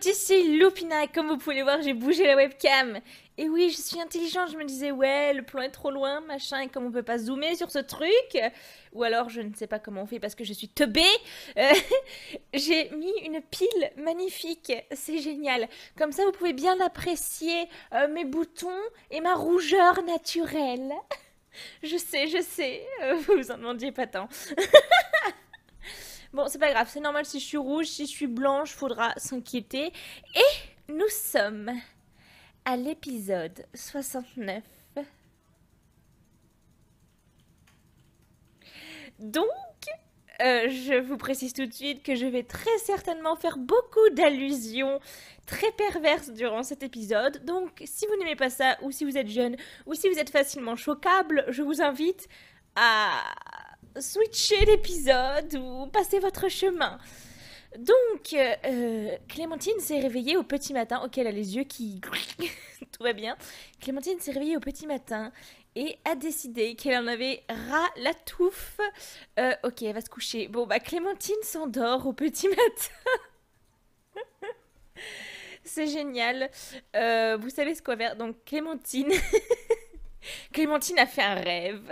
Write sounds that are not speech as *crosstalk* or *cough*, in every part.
les ici Lupina, comme vous pouvez le voir, j'ai bougé la webcam. Et oui, je suis intelligente, je me disais, ouais, le plan est trop loin, machin, et comme on peut pas zoomer sur ce truc, ou alors je ne sais pas comment on fait parce que je suis teubée, euh, *laughs* j'ai mis une pile magnifique, c'est génial. Comme ça, vous pouvez bien apprécier euh, mes boutons et ma rougeur naturelle. *laughs* je sais, je sais, euh, vous en demandiez pas tant. *laughs* Bon, c'est pas grave, c'est normal si je suis rouge, si je suis blanche, faudra s'inquiéter. Et nous sommes à l'épisode 69. Donc, euh, je vous précise tout de suite que je vais très certainement faire beaucoup d'allusions très perverses durant cet épisode. Donc, si vous n'aimez pas ça, ou si vous êtes jeune, ou si vous êtes facilement choquable, je vous invite à switcher l'épisode ou passer votre chemin. Donc, euh, euh, Clémentine s'est réveillée au petit matin. Ok, elle a les yeux qui... *laughs* Tout va bien. Clémentine s'est réveillée au petit matin et a décidé qu'elle en avait ras la touffe. Euh, ok, elle va se coucher. Bon, bah Clémentine s'endort au petit *laughs* matin. C'est génial. vous savez ce qu'on va faire. Donc, Clémentine... *laughs* Clémentine a fait un rêve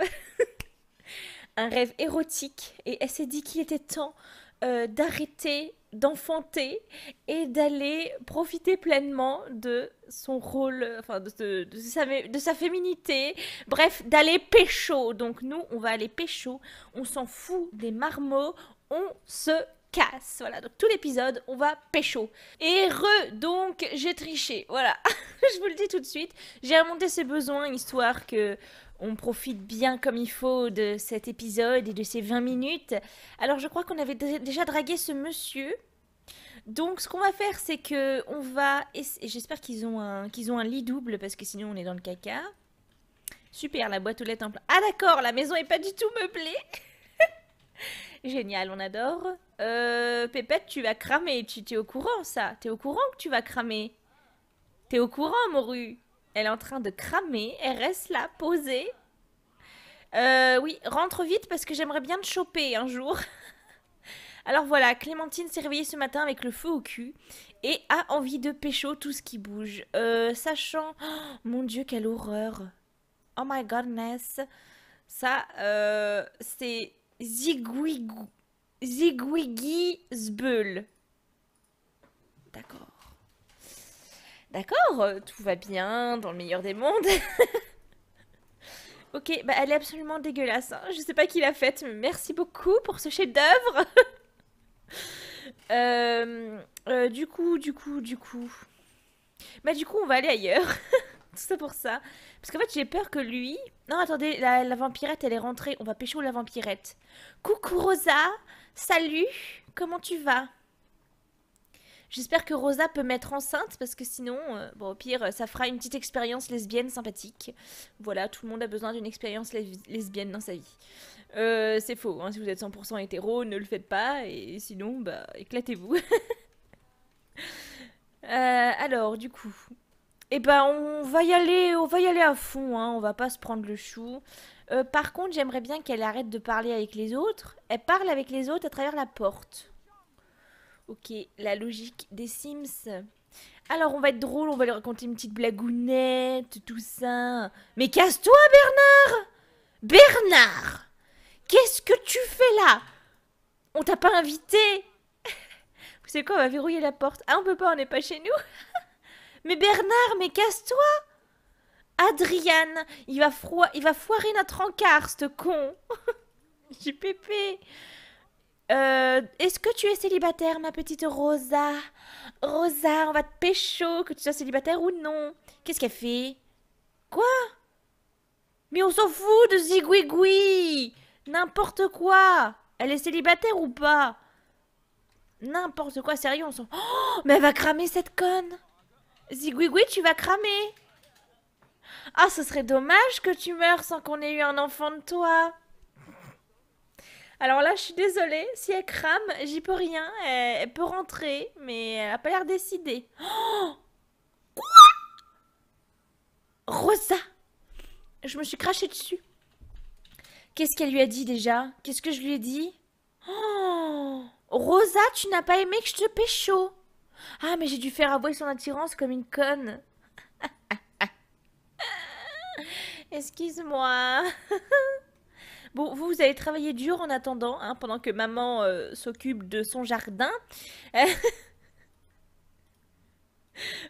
un rêve érotique et elle s'est dit qu'il était temps euh, d'arrêter d'enfanter et d'aller profiter pleinement de son rôle, enfin de, sa, de sa, féminité, bref, d'aller pécho. Donc nous, on va aller pécho, on s'en fout des marmots, on se casse. Voilà, donc tout l'épisode, on va pécho. Et re, donc j'ai triché, voilà, *laughs* je vous le dis tout de suite, j'ai remonté ses besoins, histoire que on profite bien comme il faut de cet épisode et de ces 20 minutes. Alors je crois qu'on avait déjà dragué ce monsieur. Donc ce qu'on va faire c'est que on va j'espère qu'ils ont un qu'ils ont un lit double parce que sinon on est dans le caca. Super, la boîte aux lettres en plein. Ah d'accord, la maison est pas du tout meublée. *laughs* Génial, on adore. Euh, Pépette, tu vas cramer. Tu es au courant, ça Tu es au courant que tu vas cramer Tu es au courant, Moru elle est en train de cramer. Elle reste là, posée. Euh, oui, rentre vite parce que j'aimerais bien te choper un jour. *laughs* Alors voilà, Clémentine s'est réveillée ce matin avec le feu au cul et a envie de pécho tout ce qui bouge. Euh, sachant... *gasps* Oh mon dieu, quelle horreur. Oh my godness. Ça, euh, c'est Zigwiggy Zbeul. D'accord. D'accord, euh, tout va bien, dans le meilleur des mondes. *laughs* ok, bah, elle est absolument dégueulasse. Je hein. Je sais pas qui l'a faite, mais merci beaucoup pour ce chef-d'œuvre. *laughs* Euh, euh, du coup, du coup, du coup. Bah du coup, on va aller ailleurs. *laughs* Tout ça pour ça. Parce qu'en fait, j'ai peur que lui... Non, attendez, la, vampirette, elle est rentrée. On va pêcher où la vampirette. Coucou Rosa, salut, comment tu vas J'espère que Rosa peut mettre enceinte parce que sinon, euh, au pire, ça fera une petite expérience lesbienne sympathique. Voilà, tout le monde a besoin d'une expérience lesbienne dans sa vie. Euh, c'est faux, hein, si vous êtes 100% hétéro, ne le faites pas et sinon, bah, éclatez-vous. *laughs* Euh, alors, du coup, eh ben, on va y aller, on va y aller à fond, hein, on va pas se prendre le chou. par contre, j'aimerais bien qu'elle arrête de parler avec les autres. Elle parle avec les autres à travers la porte. Ok, la logique des Sims. Alors, on va être drôle, on va lui raconter une petite blagounette, tout ça. Mais casse-toi, Bernard Bernard Qu'est-ce que tu fais là On t'a pas invité *laughs* Vous savez quoi, on va verrouiller la porte. Ah, on peut pas, on n'est pas chez nous *laughs* Mais Bernard, mais casse-toi Adriane, il va, il va foirer notre encart, ce con *laughs* J'ai pépé euh, Est-ce que tu es célibataire, ma petite Rosa Rosa, on va te pécho, que tu sois célibataire ou non. Qu'est-ce qu'elle fait Quoi Mais on s'en fout de Zigouigoui N'importe quoi Elle est célibataire ou pas N'importe quoi, sérieux, on s'en... Oh, mais elle va cramer cette conne Zigouigoui, tu vas cramer Ah, ce serait dommage que tu meurs sans qu'on ait eu un enfant de toi alors là, je suis désolée, si elle crame, j'y peux rien. Elle, peut rentrer, mais elle a pas l'air décidée. Oh Quoi Rosa Je me suis crachée dessus. Qu'est-ce qu'elle lui a dit déjà Qu'est-ce que je lui ai dit oh Rosa, tu n'as pas aimé que je te chaud. Ah, mais j'ai dû faire avouer son attirance comme une conne. *laughs* Excuse-moi. *laughs* Bon, vous, vous avez travaillé dur en attendant, hein, pendant que maman euh, s'occupe de son jardin. *laughs*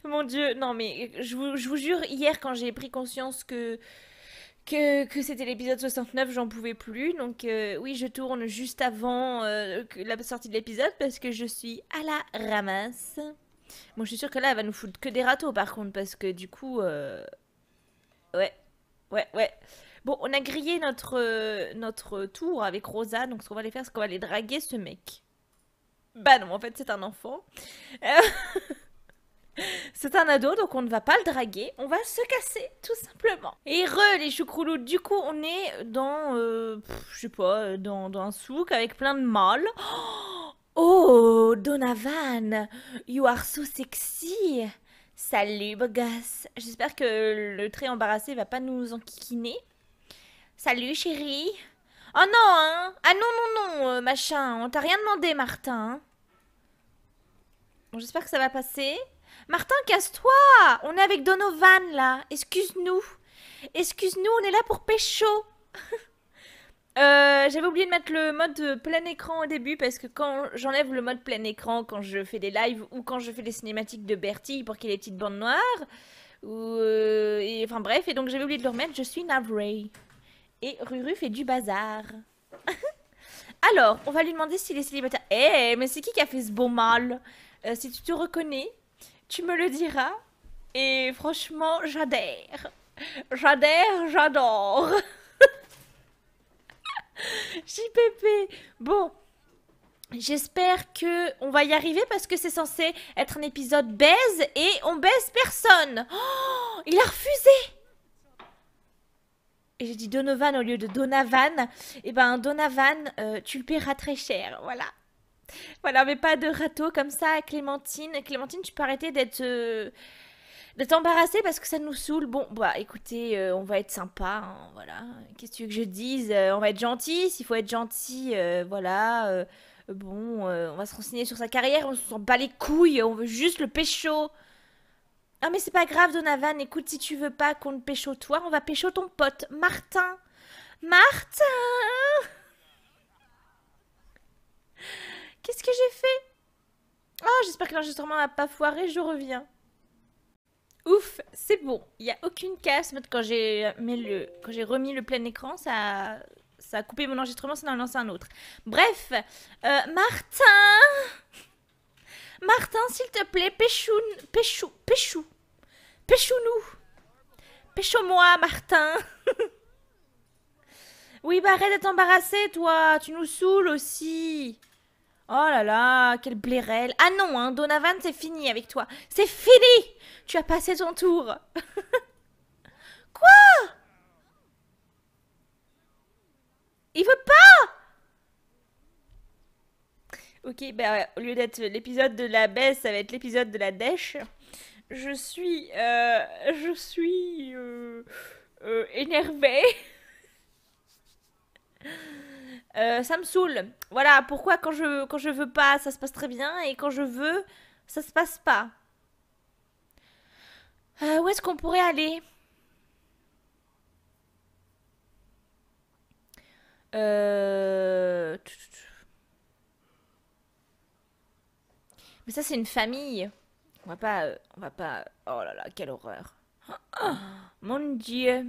Mon Dieu, non mais je vous, jure, hier quand j'ai pris conscience que que, c'était l'épisode 69, j'en pouvais plus. Donc euh, oui, je tourne juste avant euh, la sortie de l'épisode parce que je suis à la ramasse. Bon, je suis sûre que là, elle va nous foutre que des râteaux par contre parce que du coup... Ouais, ouais, ouais. Bon, on a grillé notre, euh, notre tour avec Rosa, donc ce qu'on va aller faire, c'est qu'on va aller draguer ce mec. Hmm. Bah non, en fait, c'est un enfant. Euh, *laughs* c'est un ado, donc on ne va pas le draguer. On va se casser, tout simplement. Et re, les choucroulous, du coup, on est dans, euh, je sais pas, dans, un souk avec plein de mâles. *gasps* Oh, Donavan, you are so sexy. Salut, beau J'espère que le trait embarrassé va pas nous enquiquiner. Salut chérie. Oh non, hein Ah non, non, non, euh, machin. On t'a rien demandé, Martin. Bon, j'espère que ça va passer. Martin, casse-toi On est avec Donovan, là. Excuse-nous. Excuse-nous, on est là pour pécho. *laughs* euh, J'avais oublié de mettre le mode plein écran au début parce que quand j'enlève le mode plein écran, quand je fais des lives ou quand je fais des cinématiques de Bertie pour qu'il ait les petites bandes noires, ou euh, enfin bref, et donc j'avais oublié de le remettre, je suis Navray et Ruru fait du bazar. *laughs* Alors, on va lui demander s'il est célibataire. Eh, mais c'est qui qui a fait ce beau mal euh, Si tu te reconnais, tu me le diras. Et franchement, j'adhère. J'adhère, j'adore. *laughs* JPP. Bon, J'espère qu'on va y arriver parce que c'est censé être un épisode baise et on baise personne. Oh, il a refusé j'ai dit Donovan au lieu de Donavan, et eh ben Donavan, euh, tu le paieras très cher, voilà. Voilà, mais pas de râteau comme ça à Clémentine. Clémentine, tu peux arrêter d'être... Euh, d'être embarrassée parce que ça nous saoule. Bon, bah écoutez, euh, on va être sympa, hein, voilà. Qu'est-ce que tu veux que je dise On va être gentil, s'il faut être gentil, voilà. bon, on va se renseigner sur sa carrière, on sent pas les couilles, on veut juste le pécho. Ah mais c'est pas grave Donavan, écoute, si tu veux pas qu'on pêche au toi, on va au ton pote, Martin. Martin Qu'est-ce que j'ai fait Oh, j'espère que l'enregistrement n'a pas foiré, je reviens. Ouf, c'est bon, il n'y a aucune casse. Quand j'ai euh, le... remis le plein écran, ça, ça a coupé mon enregistrement, ça en a lancé un autre. Bref, euh, Martin Martin, s'il te plaît, pêchou, pêchou, pêchou. Pêchons-nous Pêchons-moi, Martin *laughs* Oui, bah arrête de t'embarrasser, toi Tu nous saoules aussi Oh là là, quelle blairelle! Ah non, hein, Donovan, c'est fini avec toi C'est fini Tu as passé ton tour *laughs* Quoi Il veut pas Ok, bah au lieu d'être l'épisode de la baisse, ça va être l'épisode de la dèche je suis, euh, je suis euh, euh, énervée. *laughs* ça me saoule. Voilà pourquoi quand je quand je veux pas, ça se passe très bien et quand je veux, ça se passe pas. où est-ce qu'on pourrait aller Mais ça c'est une famille. On va pas... on va pas... Oh là là, quelle horreur. Ah. mon dieu.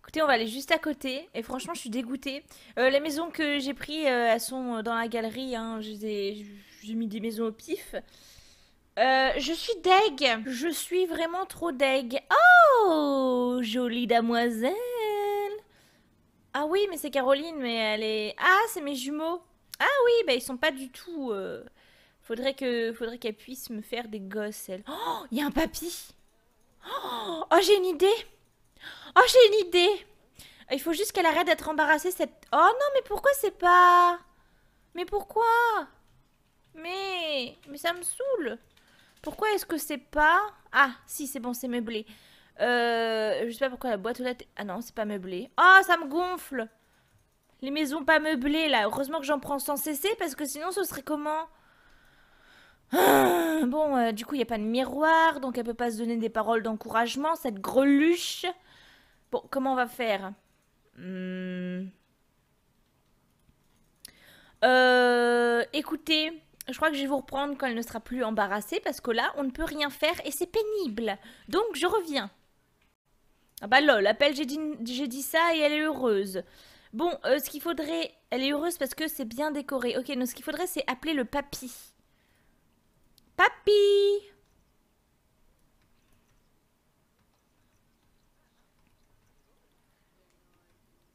Écoutez, on va aller juste à côté. Et franchement, je suis dégoûtée. Euh, les maisons que j'ai prises, euh, elles sont euh, dans la galerie. Hein. J'ai mis des maisons au pif. je suis deg. Je suis vraiment trop deg. Oh, jolie damoiselle. Ah oui, mais c'est Caroline, mais elle est... Ah, c'est mes jumeaux. Ah oui, mais ben, ils sont pas du tout... Faudrait que, faudrait qu'elle puisse me faire des gosses, elle. Oh, il y a un papy. Oh, oh, j'ai une idée. Oh, j'ai une idée. Il faut juste qu'elle arrête d'être embarrassée cette. Oh non, mais pourquoi c'est pas Mais pourquoi Mais, mais ça me saoule. Pourquoi est-ce que c'est pas Ah, si, c'est bon, c'est meublé. Euh, je sais pas pourquoi la boîte aux lettres. Ah non, c'est pas meublé. Oh, ça me gonfle. Les maisons pas meublées là. Heureusement que j'en prends sans cesser parce que sinon ce serait comment ah, bon, euh, du coup, il n'y a pas de miroir, donc elle peut pas se donner des paroles d'encouragement, cette greluche. Bon, comment on va faire hmm. euh, Écoutez, je crois que je vais vous reprendre quand elle ne sera plus embarrassée, parce que là, on ne peut rien faire et c'est pénible. Donc, je reviens. Ah bah lol, appelle, j'ai dit, ça et elle est heureuse. Bon, euh, ce qu'il faudrait... Elle est heureuse parce que c'est bien décoré. Ok, donc ce qu'il faudrait, c'est appeler le papy. Papy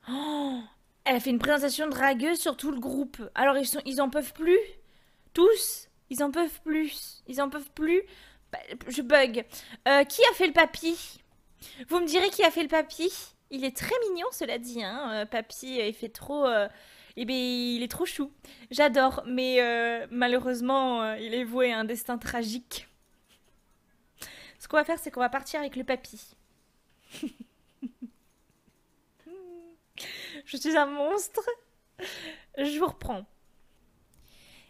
*gasps* Elle fait une présentation dragueuse sur tout le groupe. Alors ils, sont, en peuvent plus Tous Ils en peuvent plus Ils en peuvent plus bah, Je bug. Euh, qui a fait le papy Vous me direz qui a fait le papy Il est très mignon cela dit. Hein euh, papy, il fait trop... Euh, eh bien, il est trop chou. J'adore, mais euh, malheureusement, euh, il est voué à un destin tragique. Ce qu'on va faire, c'est qu'on va partir avec le papy. *laughs* Je suis un monstre. Je vous reprends.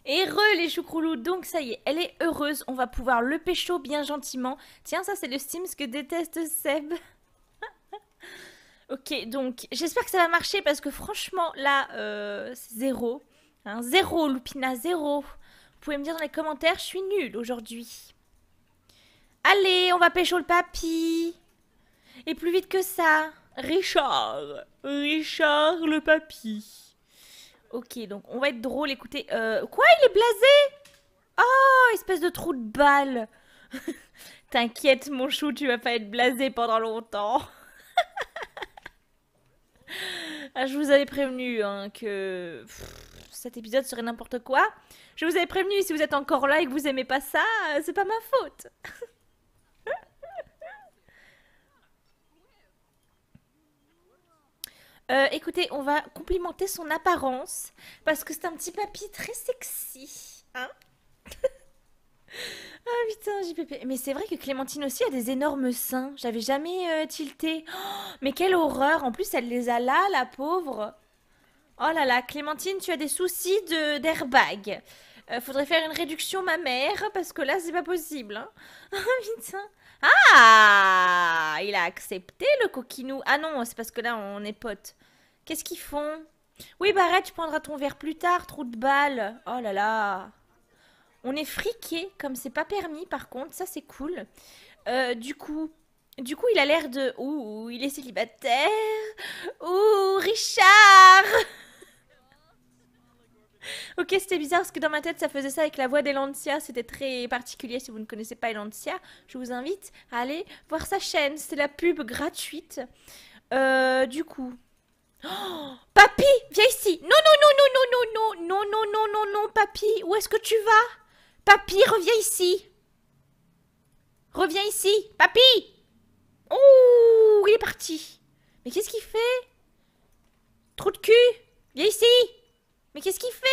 Heureux les choucroulous, donc ça y est, elle est heureuse, on va pouvoir le pécho bien gentiment. Tiens, ça c'est le Sims que déteste Seb. Ok, donc j'espère que ça va marcher parce que franchement, là, euh, c'est zéro. Hein, zéro, Lupina, zéro. Vous pouvez me dire dans les commentaires, je suis nulle aujourd'hui. Allez, on va pêcher le papy. Et plus vite que ça. Richard. Richard le papy. Ok, donc on va être drôle, écoutez. Euh, quoi, il est blasé Oh, espèce de trou de balle. *laughs* T'inquiète, mon chou, tu vas pas être blasé pendant longtemps. Ah, je vous avais prévenu hein, que cet épisode serait n'importe quoi. Je vous avais prévenu, si vous êtes encore là et que vous aimez pas ça, euh, c'est pas ma faute. *laughs* Euh, écoutez, on va complimenter son apparence parce que c'est un petit papy très sexy, hein *laughs* Ah putain, JPP. Mais c'est vrai que Clémentine aussi a des énormes seins. J'avais jamais euh, tilté. Oh, mais quelle horreur. En plus, elle les a là, la pauvre. Oh là là, Clémentine, tu as des soucis de d'airbag. Euh, faudrait faire une réduction mammaire parce que là, c'est pas possible. Hein. *laughs* Ah putain. Ah Il a accepté le coquinou. Ah non, c'est parce que là, on est potes. Qu'est-ce qu'ils font Oui, arrête, tu prendras ton verre plus tard, trou de balle. Oh là là. On est friqué, comme c'est pas permis par contre, ça c'est cool. du coup, du coup, il a l'air de. Ouh, il est célibataire. Ouh, Richard Ok, c'était bizarre parce que dans ma tête, ça faisait ça avec la voix d'Elancia. C'était très particulier. Si vous ne connaissez pas Elancia. je vous invite à aller voir sa chaîne. C'est la pub gratuite. du coup. papy, viens ici. Non, non, non, non, non, non, non, non, non, non, non, non, papy. Où est-ce que tu vas Papy, reviens ici Reviens ici Papy Ouh, il est parti Mais qu'est-ce qu'il fait Trou de cul Viens ici Mais qu'est-ce qu'il fait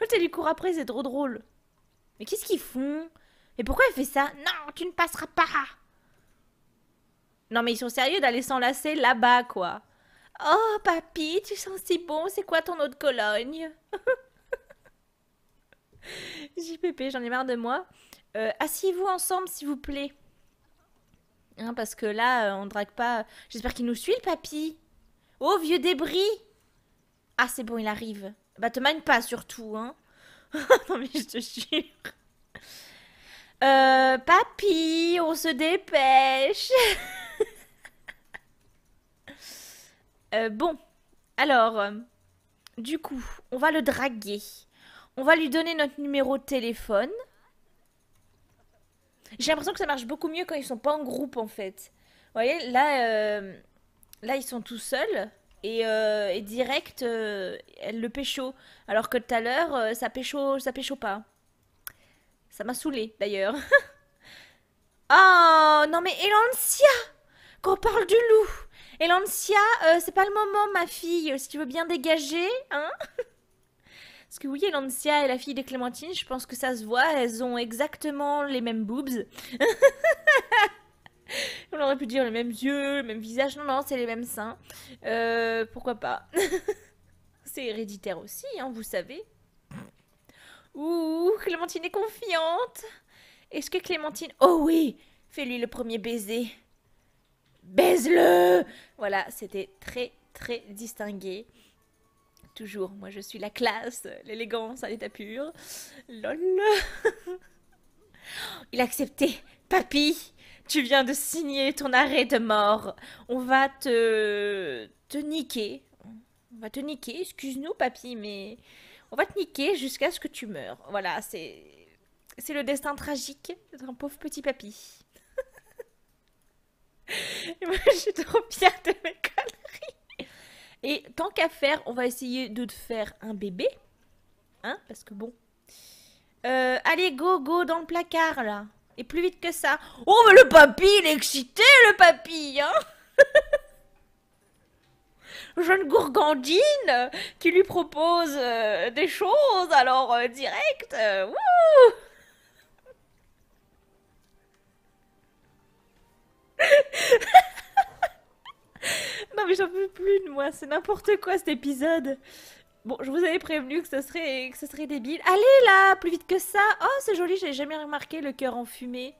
je' t'ai lui court après, c'est trop drôle. Mais qu'est-ce qu'ils font Mais pourquoi elle fait ça Non, tu ne passeras pas Non mais ils sont sérieux d'aller s'enlacer là-bas, quoi. Oh, papy, tu sens si bon, c'est quoi ton eau de Cologne *laughs* *laughs* JPP, j'en ai marre de moi. Euh, Asseyez-vous ensemble, s'il vous plaît. Hein, parce que là, euh, on drague pas. J'espère qu'il nous suit, le papy. Oh, vieux débris Ah, c'est bon, il arrive. Bah, te pas, surtout, hein. *laughs* non, mais je te jure. Euh, papy, on se dépêche. *laughs* Euh, bon, alors, du coup, on va le draguer. On va lui donner notre numéro de téléphone. J'ai l'impression que ça marche beaucoup mieux quand ils sont pas en groupe en fait. Vous voyez, là, euh, là ils sont tout seuls et, euh, direct, euh, elle le pécho. Alors que tout à l'heure, ça pécho, ça pécho pas. Ça m'a saoulé d'ailleurs. *laughs* oh non mais Elancia, qu'on parle du loup. Elancia, c'est pas le moment ma fille. Si tu veux bien dégager, hein. *laughs* Parce que oui, Lancia et la fille de Clémentine je pense que ça se voit, elles ont exactement les mêmes boobs. *laughs* On aurait pu dire les mêmes yeux, le même visage. Non, non, c'est les mêmes seins. Euh, pourquoi pas *laughs* C'est héréditaire aussi, hein, vous savez. Ouh, Clémentine est confiante. Est-ce que Clémentine... Oh oui Fais-lui le premier baiser. Baise-le Voilà, c'était très, très distingué. Toujours, moi je suis la classe, l'élégance à l'état pur. Lol. *laughs* Il a accepté. Papy, tu viens de signer ton arrêt de mort. On va te. te niquer. On va te niquer, excuse-nous, papy, mais. On va te niquer jusqu'à ce que tu meurs. Voilà, c'est. C'est le destin tragique d'un pauvre petit papy. *laughs* Et moi, je suis trop fière de mes et tant qu'à faire, on va essayer de te faire un bébé. Hein Parce que bon. Euh, allez, go, go, dans le placard, là. Et plus vite que ça. Oh, mais le papy, il est excité, le papy, hein *laughs* Jeune gourgandine qui lui propose euh, des choses, alors euh, direct, *laughs* Non mais j'en veux plus de moi, c'est n'importe quoi cet épisode. Bon, je vous avais prévenu que ce serait, que ce serait débile. Allez là, plus vite que ça. Oh, c'est joli, J'ai jamais remarqué le cœur en fumée.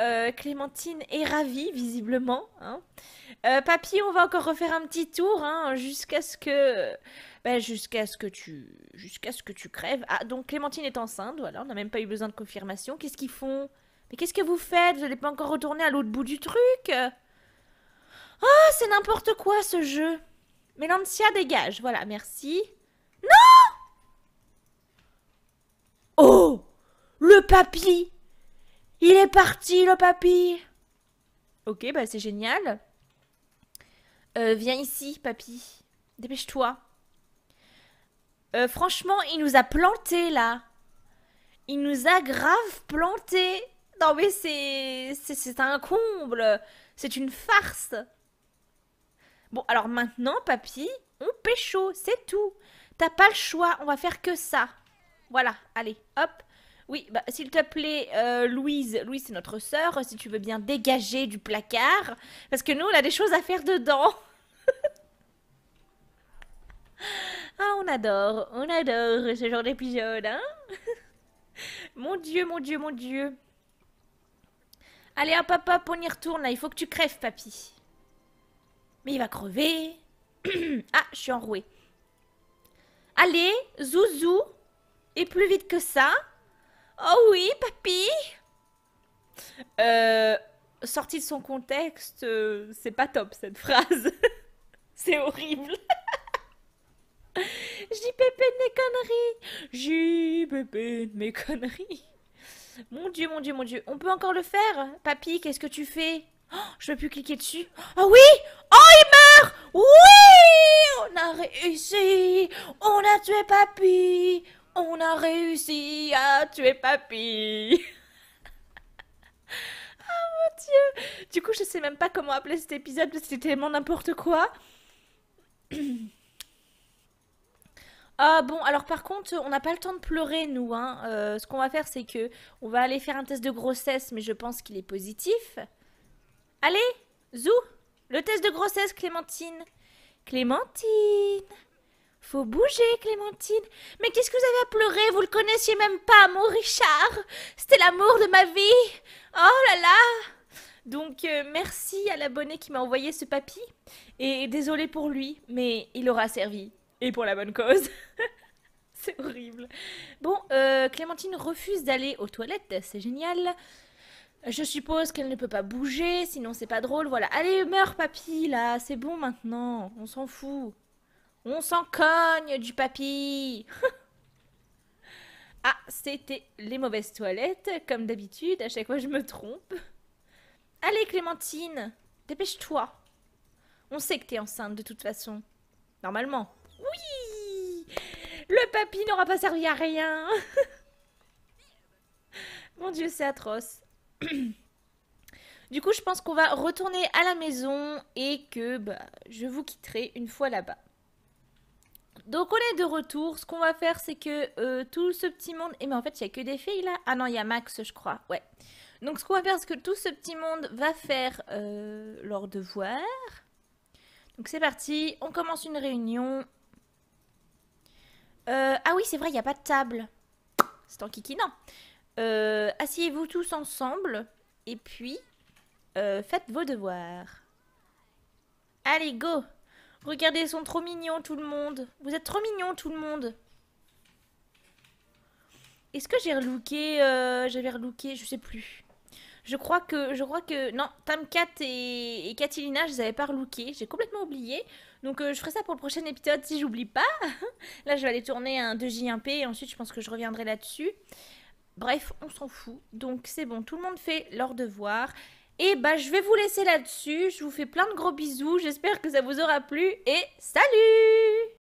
Euh, Clémentine est ravie, visiblement. Hein. Euh, papy, on va encore refaire un petit tour hein, jusqu'à ce que, ben, jusqu'à ce que tu, jusqu'à ce que tu crèves. Ah, donc Clémentine est enceinte. Voilà, on n'a même pas eu besoin de confirmation. Qu'est-ce qu'ils font Mais qu'est-ce que vous faites Vous n'allez pas encore retourner à l'autre bout du truc ah, c'est n'importe quoi ce jeu. Melancia, dégage. Voilà, merci. Non Oh Le papy Il est parti, le papy Ok, bah c'est génial. Euh, viens ici, papy. Dépêche-toi. Euh, franchement, il nous a planté là. Il nous a grave planté. Non mais c'est... C'est un comble. C'est une farce. Bon, alors maintenant, papy, on chaud, c'est tout. T'as pas le choix, on va faire que ça. Voilà, allez, hop. Oui, bah, s'il te plaît, euh, Louise, Louise c'est notre sœur, si tu veux bien dégager du placard, parce que nous, on a des choses à faire dedans. *laughs* ah, on adore, on adore ce genre d'épisode, hein *laughs* Mon Dieu, mon Dieu, mon Dieu. Allez, hop, papa, hop, on y retourne, là, il faut que tu crèves, papy. Mais il va crever. *clears throat* ah, je suis enrouée. Allez, zouzou. Et plus vite que ça. Oh oui, papy. Euh, sortie de son contexte, euh, c'est pas top cette phrase. *laughs* c'est horrible. *laughs* J'y pépé de mes conneries. J'y pépé de mes conneries. Mon dieu, mon dieu, mon dieu. On peut encore le faire Papy, qu'est-ce que tu fais je vais peux plus cliquer dessus. Ah oui Oh, il meurt Oui On a réussi On a tué papy On a réussi à tuer papy Oh *laughs* mon dieu Du coup, je sais même pas comment appeler cet épisode parce que c'était tellement n'importe quoi. *clears throat* Ah bon, alors par contre, on n'a pas le temps de pleurer, nous. Hein. Euh, ce qu'on va faire, c'est que on va aller faire un test de grossesse, mais je pense qu'il est positif. Allez, Zou, le test de grossesse, Clémentine. Clémentine. Faut bouger, Clémentine. Mais qu'est-ce que vous avez à pleurer Vous le connaissiez même pas, mon Richard. C'était l'amour de ma vie. Oh là là. Donc euh, merci à l'abonné qui m'a envoyé ce papy. Et désolé pour lui, mais il aura servi. Et pour la bonne cause. *laughs* C'est horrible. Bon, euh, Clémentine refuse d'aller aux toilettes, c'est génial. Je suppose qu'elle ne peut pas bouger, sinon c'est pas drôle, voilà. Allez, meurs papy, là, c'est bon maintenant, on s'en fout. On s'en cogne du papy *laughs* Ah, c'était les mauvaises toilettes, comme d'habitude, à chaque fois je me trompe. Allez Clémentine, dépêche-toi. On sait que t'es enceinte de toute façon. Normalement. Oui Le papy n'aura pas servi à rien *laughs* Mon dieu, c'est atroce. *clears throat* du coup, je pense qu'on va retourner à la maison et que bah, je vous quitterai une fois là-bas. Donc on est de retour, ce qu'on va faire c'est que euh, tout ce petit monde... Et eh mais ben, en fait il n'y a que des filles là Ah non il y a Max je crois, ouais. Donc ce qu'on va faire c'est que tout ce petit monde va faire euh, leur devoir. Donc c'est parti, on commence une réunion. Euh, ah oui c'est vrai il n'y a pas de table. C'est en non euh, asseyez-vous tous ensemble et puis euh, faites vos devoirs. Allez, go Regardez, ils sont trop mignons tout le monde. Vous êtes trop mignons tout le monde. Est-ce que j'ai relooké euh, J'avais relooké, je sais plus. Je crois que, je crois que, non, Tamcat et, et Catalina, je les avais pas relooké. J'ai complètement oublié. Donc je ferai ça pour le prochain épisode si j'oublie pas. *laughs* Là, je vais aller tourner un 2J1P et ensuite je pense que je reviendrai là-dessus. Bref, on s'en fout. Donc c'est bon, tout le monde fait leur devoir. Et bah je vais vous laisser là-dessus. Je vous fais plein de gros bisous. J'espère que ça vous aura plu et salut